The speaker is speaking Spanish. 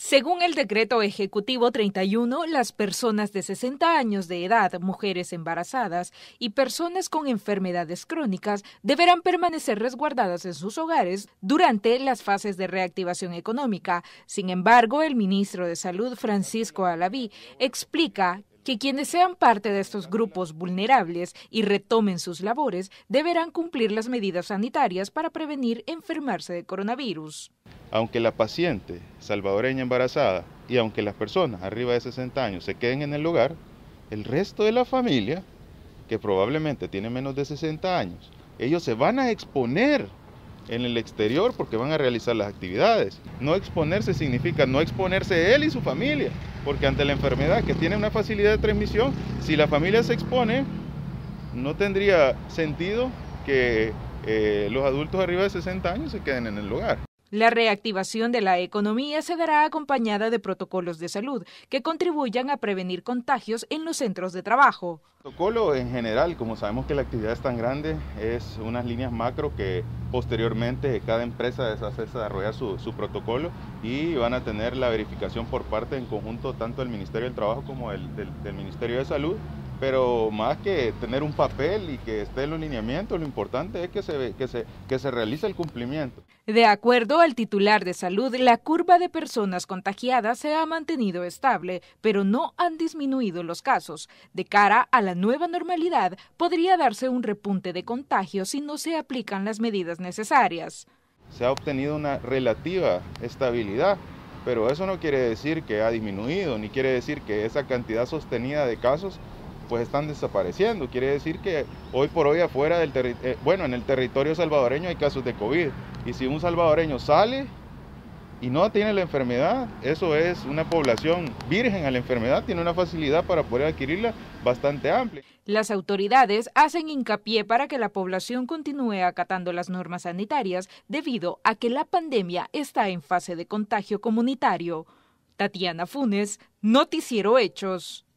Según el decreto ejecutivo 31, las personas de 60 años de edad, mujeres embarazadas y personas con enfermedades crónicas deberán permanecer resguardadas en sus hogares durante las fases de reactivación económica. Sin embargo, el ministro de Salud, Francisco Alaví, explica que quienes sean parte de estos grupos vulnerables y retomen sus labores deberán cumplir las medidas sanitarias para prevenir enfermarse de coronavirus aunque la paciente salvadoreña embarazada y aunque las personas arriba de 60 años se queden en el lugar, el resto de la familia, que probablemente tiene menos de 60 años, ellos se van a exponer en el exterior porque van a realizar las actividades. No exponerse significa no exponerse él y su familia, porque ante la enfermedad que tiene una facilidad de transmisión, si la familia se expone, no tendría sentido que eh, los adultos arriba de 60 años se queden en el lugar. La reactivación de la economía se dará acompañada de protocolos de salud que contribuyan a prevenir contagios en los centros de trabajo. Protocolo en general, como sabemos que la actividad es tan grande, es unas líneas macro que posteriormente cada empresa hace desarrollar su, su protocolo y van a tener la verificación por parte en conjunto tanto del Ministerio del Trabajo como del, del Ministerio de Salud pero más que tener un papel y que esté en los lo importante es que se, se, que se realice el cumplimiento. De acuerdo al titular de salud, la curva de personas contagiadas se ha mantenido estable, pero no han disminuido los casos. De cara a la nueva normalidad, podría darse un repunte de contagios si no se aplican las medidas necesarias. Se ha obtenido una relativa estabilidad pero eso no quiere decir que ha disminuido, ni quiere decir que esa cantidad sostenida de casos pues están desapareciendo. Quiere decir que hoy por hoy afuera del territorio, eh, bueno, en el territorio salvadoreño hay casos de COVID. Y si un salvadoreño sale y no tiene la enfermedad, eso es una población virgen a la enfermedad, tiene una facilidad para poder adquirirla bastante amplia. Las autoridades hacen hincapié para que la población continúe acatando las normas sanitarias debido a que la pandemia está en fase de contagio comunitario. Tatiana Funes, Noticiero Hechos.